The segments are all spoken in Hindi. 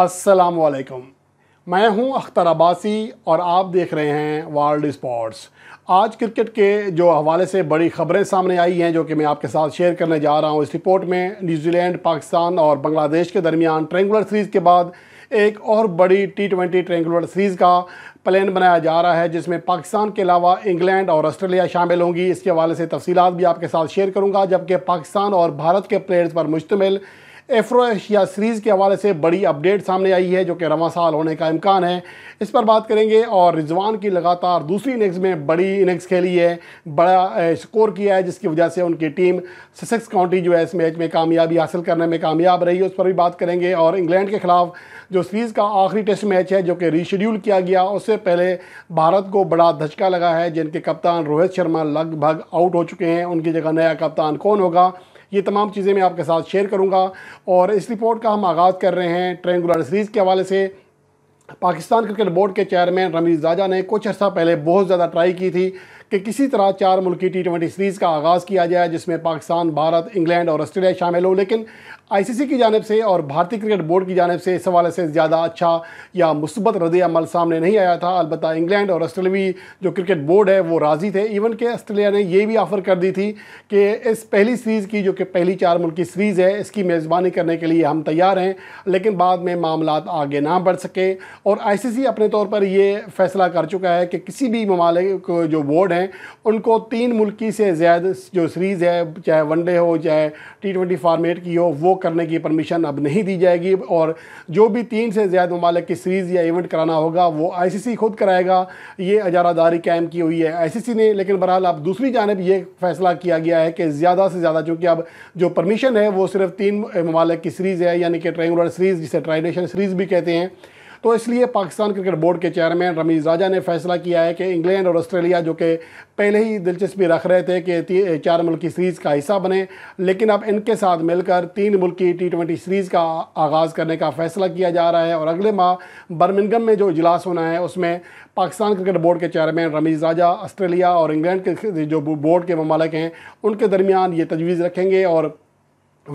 असलकम मैं हूं अख्तर अब्बासी और आप देख रहे हैं वर्ल्ड स्पोर्ट्स आज क्रिकेट के जो हवाले से बड़ी खबरें सामने आई हैं जो कि मैं आपके साथ शेयर करने जा रहा हूं इस रिपोर्ट में न्यूजीलैंड पाकिस्तान और बांग्लादेश के दरमियान ट्रेंगुलर सीरीज़ के बाद एक और बड़ी टी ट्वेंटी ट्रेंगुलर सीरीज़ का प्लान बनाया जा रहा है जिसमें पाकिस्तान के अलावा इंग्लैंड और ऑस्ट्रेलिया शामिल होंगी इसके हवाले से तफसीत भी आपके साथ शेयर करूँगा जबकि पाकिस्तान और भारत के प्लेयर्स पर मुश्तमिल एफ्रो एशिया सीरीज़ के हवाले से बड़ी अपडेट सामने आई है जो कि रवा साल होने का इम्कान है इस पर बात करेंगे और रिजवान की लगातार दूसरी इनिंग्स में बड़ी इनिंग्स खेली है बड़ा स्कोर किया है जिसकी वजह से उनकी टीम सिक्स काउंटी जो है इस मैच में कामयाबी हासिल करने में कामयाब रही है उस पर भी बात करेंगे और इंग्लैंड के खिलाफ जो सीरीज़ का आखिरी टेस्ट मैच है जो कि रीशेड्यूल किया गया उससे पहले भारत को बड़ा धचका लगा है जिनके कप्तान रोहित शर्मा लगभग आउट हो चुके हैं उनकी जगह नया कप्तान कौन होगा ये तमाम चीज़ें मैं आपके साथ शेयर करूँगा और इस रिपोर्ट का हम आगाज़ कर रहे हैं ट्रेंगुलर सीरीज़ के हवाले से पाकिस्तान क्रिकेट बोर्ड के चेयरमैन रमीज़ राजा ने कुछ अर्सा पहले बहुत ज़्यादा ट्राई की थी कि किसी तरह चार मुल्की टी ट्वेंटी सीरीज़ का आगाज़ किया जाए जिसमें पाकिस्तान भारत इंग्लैंड और ऑस्ट्रेलिया शामिल हो लेकिन आईसीसी की जानब से और भारतीय क्रिकेट बोर्ड की जानब से इस हवाले से ज़्यादा अच्छा या मुस्बत रदल अमल सामने नहीं आया था अलबत् इंग्लैंड और ऑस्ट्रेलवी जो क्रिकेट बोर्ड है वो राज़ी थे इवन के ऑस्ट्रेलिया ने यह भी ऑफ़र कर दी थी कि इस पहली सीरीज़ की जो कि पहली चार मुल्की सीरीज़ है इसकी मेज़बानी करने के लिए हम तैयार हैं लेकिन बाद में मामला आगे ना बढ़ सके और सी अपने तौर पर ये फ़ैसला कर चुका है कि किसी भी ममालिक जो बोर्ड है हैं उनको तीन मुल्की से ज़्यादा जो सीरीज़ है चाहे वनडे हो चाहे टी ट्वेंटी फार्मेट की हो वो करने की परमिशन अब नहीं दी जाएगी और जो भी तीन से ज़्यादा ममालिक की सीरीज़ या इवेंट कराना होगा वो आई खुद कराएगा ये अजारादारी कायम की हुई है आई ने लेकिन बहरहाल अब दूसरी जानब ये फैसला किया गया है कि ज़्यादा से ज़्यादा चूँकि अब जो परमिशन है वो सिर्फ तीन ममालिक की सीरीज़ है यानी कि ट्रेंगुलर सीरीज़ जिसे ट्राइनेशन सीरीज़ भी कहते हैं तो इसलिए पाकिस्तान क्रिकेट बोर्ड के चेयरमैन रमीज़ राजा ने फैसला किया है कि इंग्लैंड और ऑस्ट्रेलिया जो कि पहले ही दिलचस्पी रख रहे थे कि चार मुल्की सीरीज़ का हिस्सा बने लेकिन अब इनके साथ मिलकर तीन मुल्की टी ट्वेंटी सीरीज़ का आगाज़ करने का फैसला किया जा रहा है और अगले माह बर्मिंगम में जो इजलास होना है उसमें पाकिस्तान क्रिकेट बोर्ड के चेयरमैन रमीज़ राजा ऑस्ट्रेलिया और इंग्लैंड के जो बोर्ड के ममालक हैं उनके दरमियान ये तजवीज़ रखेंगे और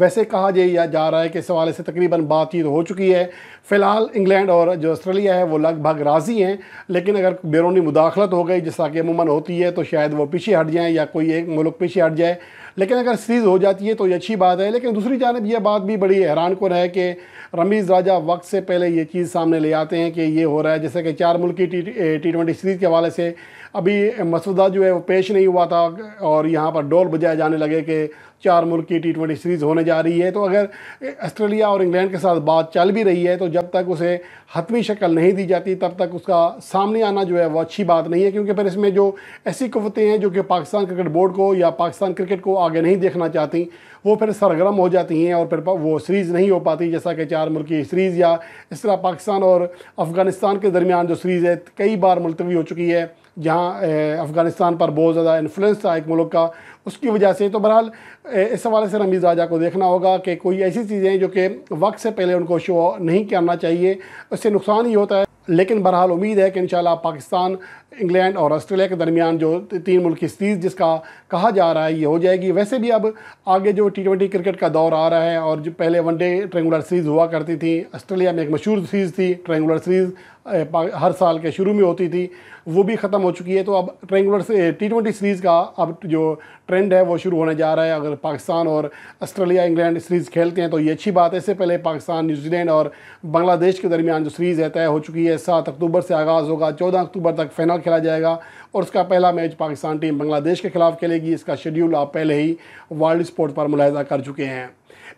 वैसे कहा जाए जा रहा है कि इस हवाले से तकरीबन बातचीत हो चुकी है फ़िलहाल इंग्लैंड और जो ऑस्ट्रेलिया है वो लगभग राज़ी हैं लेकिन अगर बैरूनी मुदाखलत हो गई जिस तरह अमूमन होती है तो शायद वो पीछे हट जाएँ या कोई एक मुल्क पीछे हट जाए लेकिन अगर सीरीज़ हो जाती है तो ये अच्छी बात है लेकिन दूसरी जानब यह बात भी बड़ी हैरान कन है कि रमीज़ राजा वक्त से पहले ये चीज़ सामने ले आते हैं कि ये हो रहा है जैसे कि चार मुल्क की टी ट्वेंटी सीरीज़ के हवाले से अभी मसूदा जो है वो पेश नहीं हुआ था और यहाँ पर डोल बजाए जाने लगे कि चार मुल्क की टी ट्वेंटी सीरीज़ होने जा रही है तो अगर ऑस्ट्रेलिया और इंग्लैंड के साथ बात चल भी रही है तो जब तक उसे हतमी शक्ल नहीं दी जाती तब तक उसका सामने आना जो है वो अच्छी बात नहीं है क्योंकि फिर इसमें जो ऐसी कुतें हैं जो कि पाकिस्तान क्रिकेट बोर्ड को या पाकिस्तान क्रिकेट को आगे नहीं देखना चाहती वो फिर सरगर्म हो जाती हैं और फिर वो सीरीज़ नहीं हो पाती जैसा कि चार मुल्क सीरीज़ या इस तरह पाकिस्तान और अफ़गानिस्तान के दरमियान जो सीरीज़ है कई बार मुलतवी हो चुकी है जहाँ अफ़गानिस्तान पर बहुत ज़्यादा इन्फ्लुएंस था एक मुल्क का उसकी वजह से तो बहरहाल इस हवाले से रमीज़ राजा को देखना होगा कि कोई ऐसी चीज़ें जो कि वक्त से पहले उनको शो नहीं करना चाहिए उससे नुकसान ही होता है लेकिन बहरहाल उम्मीद है कि इन पाकिस्तान इंग्लैंड और ऑस्ट्रेलिया के दरमियान जो तीन मुल्क सीरीज़ जिसका कहा जा रहा है ये हो जाएगी वैसे भी अब आगे जो टी ट्वेंटी क्रिकेट का दौर आ रहा है और जो पहले वनडे ट्रेंगुलर सीरीज़ हुआ करती थी ऑस्ट्रेलिया में एक मशहूर सीरीज़ थी ट्रेंगुलर सीरीज़ हर साल के शुरू में होती थी वो भी ख़त्म हो चुकी है तो अब ट्रेंगुलर से टी ट्वेंटी सीरीज़ का अब जो ट्रेंड है वो शुरू होने जा रहा है अगर पाकिस्तान और ऑस्ट्रेलिया इंग्लैंड सीरीज़ खेलते हैं तो ये अच्छी बात है इससे पहले पाकिस्तान न्यूजीलैंड और बांग्लादेश के दरमियान जो सीरीज़ है तय हो चुकी है सात अक्टूबर से आगाज़ होगा चौदह अक्टूबर तक फाइनल खेला जाएगा और उसका पहला मैच पाकिस्तान टीम बांग्लादेश के खिलाफ खेलेगी इसका शेड्यूल आप पहले ही वर्ल्ड स्पोर्ट पर मुलायजा कर चुके हैं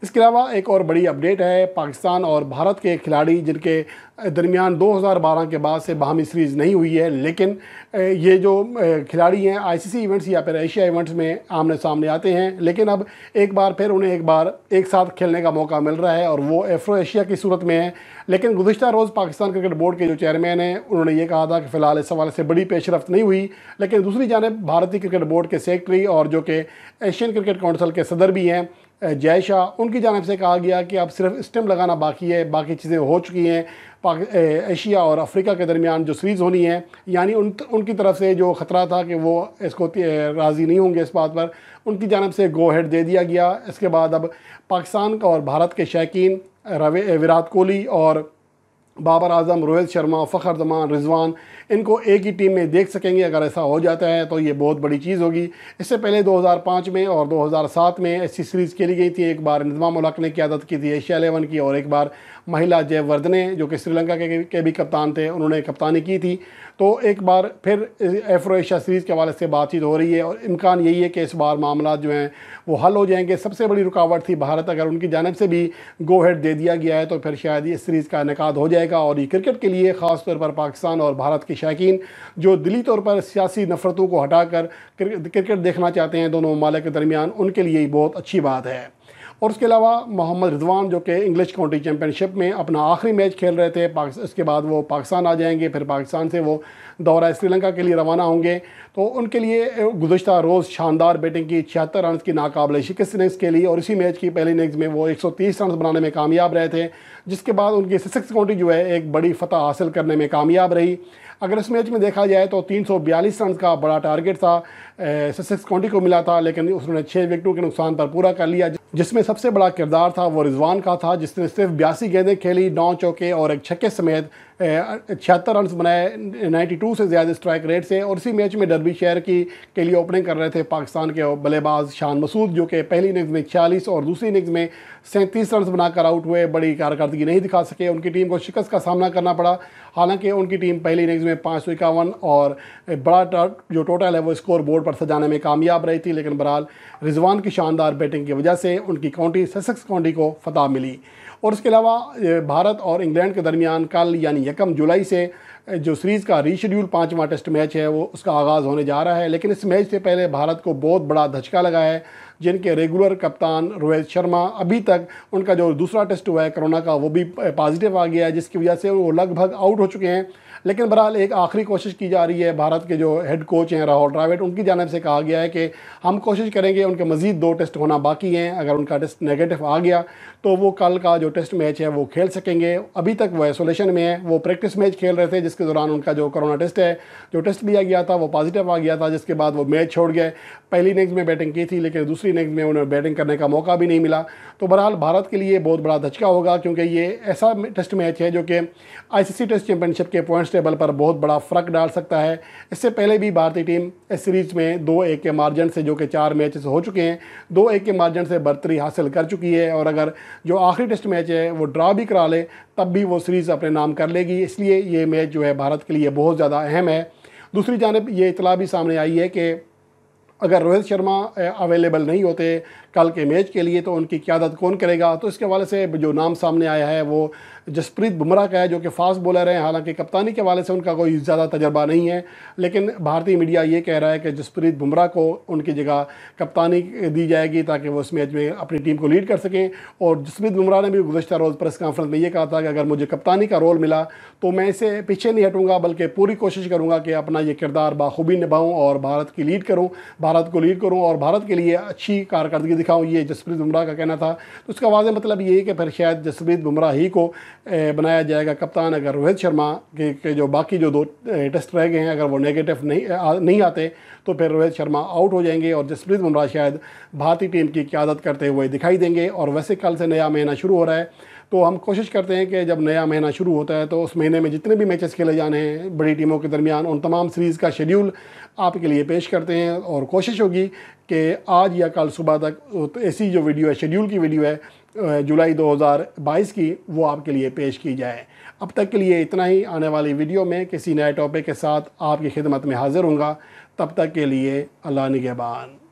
इसके अलावा एक और बड़ी अपडेट है पाकिस्तान और भारत के खिलाड़ी जिनके दरमियान 2012 के बाद से बाहमी सीरीज़ नहीं हुई है लेकिन ये जो खिलाड़ी हैं आईसीसी इवेंट्स या फिर एशिया इवेंट्स में आमने सामने आते हैं लेकिन अब एक बार फिर उन्हें एक बार एक साथ खेलने का मौका मिल रहा है और वो एफ्रो एशिया की सूरत में है लेकिन गुजशत रोज़ पाकिस्तान क्रिकेट बोर्ड के जो चेयरमैन हैं उन्होंने ये कहा था कि फ़िलहाल इस हवाले से बड़ी पेशरफ नहीं हुई लेकिन दूसरी जानब भारतीय क्रिकेट बोर्ड के सेक्रेटरी और जो कि एशियन क्रिकेट काउंसिल के सदर भी हैं जय शाह उनकी जानब से कहा गया कि अब सिर्फ स्टम लगाना बाकी है बाकी चीज़ें हो चुकी हैं एशिया और अफ्रीका के दरमियान जो सीरीज़ होनी है यानी उन उनकी तरफ से जो ख़तरा था कि वो इसको राज़ी नहीं होंगे इस बात पर उनकी जानब से गो हेड दे दिया गया इसके बाद अब पाकिस्तान का और भारत के रवि विराट कोहली और बाबर आजम रोहित शर्मा फ़खर जमान रिजवान इनको एक ही टीम में देख सकेंगे अगर ऐसा हो जाता है तो ये बहुत बड़ी चीज़ होगी इससे पहले 2005 में और 2007 में ऐसी सीरीज़ खेली गई थी एक बार निजमाम उलक ने क्यादत की थी एशिया एलेवन की और एक बार महिला जयवर्धने जो कि श्रीलंका के, के भी कप्तान थे उन्होंने कप्तानी की थी तो एक बार फिर एफ्रो एशिया सीरीज़ के हवाले से बातचीत हो रही है और इम्कान यही है कि इस बार मामला जो हैं वो हल हो जाएंगे सबसे बड़ी रुकावट थी भारत अगर उनकी जानब से भी गो हेड दे दिया गया है तो फिर शायद इस सीरीज़ का इनका हो जाएगा और ये क्रिकेट के लिए ख़ासतौर पर पाकिस्तान और भारत की के शायकीन जो दिली तौर पर सियासी नफरतों को हटाकर क्रिकेट देखना चाहते हैं दोनों ममालिक के दरमियान उनके लिए बहुत अच्छी बात है और उसके अलावा मोहम्मद रिजवान जो कि इंग्लिश काउंटी चैम्पियनशिप में अपना आखिरी मैच खेल रहे थे इसके बाद वो पाकिस्तान आ जाएंगे फिर पाकिस्तान से वो दौरा श्रीलंका के लिए रवाना होंगे तो उनके लिए गुजशत रोज़ शानदार बैटिंग की छिहत्तर रन की नाकबले शिक्ष इनिंग्स के लिए और इसी मैच की पहली इनिंग्स में वो एक सौ रन बनाने में कामयाब रहे थे जिसके बाद उनकी सिक्स काउंटी जो है एक बड़ी फतह हासिल करने में कामयाब रही अगर इस मैच में देखा जाए तो तीन सौ बयालीस रन का बड़ा टारगेट था सिक्स काउंटी को मिला था लेकिन उसने छः विकेटों के नुकसान पर पूरा कर लिया जिसमें सबसे बड़ा किरदार था वो रिजवान का था जिसने सिर्फ बयासी गेंदें खेली नौ चौके और एक छक्के समेत छिहत्तर रन बनाए 92 से ज़्यादा स्ट्राइक रेट से और इसी मैच में डरबी शहर की के लिए ओपनिंग कर रहे थे पाकिस्तान के बल्लेबाज शान मसूद जो कि पहली इनिंग्स में छियालीस और दूसरी इनिंग्स में सैंतीस रन बनाकर आउट हुए बड़ी कारकर्दगी नहीं दिखा सके उनकी टीम को शिकस्त का सामना करना पड़ा हालांकि उनकी टीम पहली इनिंग्स में पाँच और बड़ा जो टोटल है वो स्कोर बोर्ड पर सजाने में कामयाब रही थी लेकिन बहरहाल रिजवान की शानदार बैटिंग की वजह से उनकी काउंटी सेसेक्स काउंटी को फतह मिली और इसके अलावा भारत और इंग्लैंड के दरमियान कल यानी यकम जुलाई से जो सीरीज़ का रीशेड्यूल पाँचवा टेस्ट मैच है वो उसका आगाज़ होने जा रहा है लेकिन इस मैच से पहले भारत को बहुत बड़ा धचका लगा है जिनके रेगुलर कप्तान रोहित शर्मा अभी तक उनका जो दूसरा टेस्ट हुआ है कोरोना का वो भी पॉजिटिव आ गया है जिसकी वजह से वो लगभग आउट हो चुके हैं लेकिन बहरहाल एक आखिरी कोशिश की जा रही है भारत के जो हेड कोच हैं राहुल ड्राविड उनकी जानब से कहा गया है कि हम कोशिश करेंगे उनके मज़ीद दो टेस्ट होना बाकी हैं अगर उनका टेस्ट नेगेटिव आ गया तो वो कल का जो टेस्ट मैच है वो खेल सकेंगे अभी तक वो आइसोलेशन में है वो प्रैक्टिस मैच खेल रहे थे जिसके दौरान उनका जो कोरोना टेस्ट है जो टेस्ट लिया गया था वो पॉजिटिव आ गया था जिसके बाद वो मैच छोड़ गए पहली इनिंग्स में बैटिंग की थी लेकिन दूसरी इनिंग्स में उन्हें बैटिंग करने का मौका भी नहीं मिला तो बहरहाल भारत के लिए बहुत बड़ा धचका होगा क्योंकि ये ऐसा टेस्ट मैच है जो कि आई टेस्ट चैंपियनशिप के पॉइंट्स टेबल पर बहुत बड़ा फर्क डाल सकता है इससे पहले भी भारतीय टीम इस सीरीज में दो एक के मार्जिन से जो कि चार मैचेस हो चुके हैं दो एक के मार्जिन से बर्तरी हासिल कर चुकी है और अगर जो आखिरी टेस्ट मैच है वो ड्रा भी करा ले तब भी वो सीरीज़ अपने नाम कर लेगी इसलिए ये मैच जो है भारत के लिए बहुत ज़्यादा अहम है दूसरी जानब ये इतला भी सामने आई है कि अगर रोहित शर्मा अवेलेबल नहीं होते कल के मैच के लिए तो उनकी क्यादत कौन करेगा तो इसके हवाले से जो नाम सामने आया है वो जसप्रीत बुमराह का है जो कि फास्ट बॉलर हैं हालांकि कप्तानी के वाले से उनका कोई ज़्यादा तजर्बा नहीं है लेकिन भारतीय मीडिया ये कह रहा है कि जसप्रीत बुमराह को उनकी जगह कप्तानी दी जाएगी ताकि वो इस मैच में अपनी टीम को लीड कर सकें और जसप्रीत बुमराह ने भी गुजशत रोज़ प्रेस कॉन्फ्रेंस में ये कहा था कि अगर मुझे कप्तानी का रोल मिला तो मैं इसे पीछे नहीं हटूँगा बल्कि पूरी कोशिश करूँगा कि अपना ये किरदार बाखूबी निभाऊँ और भारत की लीड करूँ भारत को लीड करूँ और भारत के लिए अच्छी कारकर्दगी दिखाऊँ ये जसप्रीत बुमराह का कहना था तो उसका वाजह मतलब ये है कि फिर शायद जसप्रीत बुमराह ही को बनाया जाएगा कप्तान अगर रोहित शर्मा के, के जो बाकी जो दो टेस्ट रह गए हैं अगर वो नेगेटिव नहीं आ, नहीं आते तो फिर रोहित शर्मा आउट हो जाएंगे और जसप्रीत बुमराह शायद भारतीय टीम की क्यादत करते हुए दिखाई देंगे और वैसे कल से नया महीना शुरू हो रहा है तो हम कोशिश करते हैं कि जब नया महीना शुरू होता है तो उस महीने में जितने भी मैचेस खेले जाने हैं बड़ी टीमों के दरमियान उन तमाम सीरीज़ का शेड्यूल आपके लिए पेश करते हैं और कोशिश होगी कि आज या कल सुबह तक ऐसी जो वीडियो है शेड्यूल की वीडियो है जुलाई 2022 की वो आपके लिए पेश की जाए अब तक के लिए इतना ही आने वाली वीडियो में किसी नए टॉपिक के साथ आपकी खिदमत में हाज़िर हूँगा तब तक के लिए अल्लाह निगेबान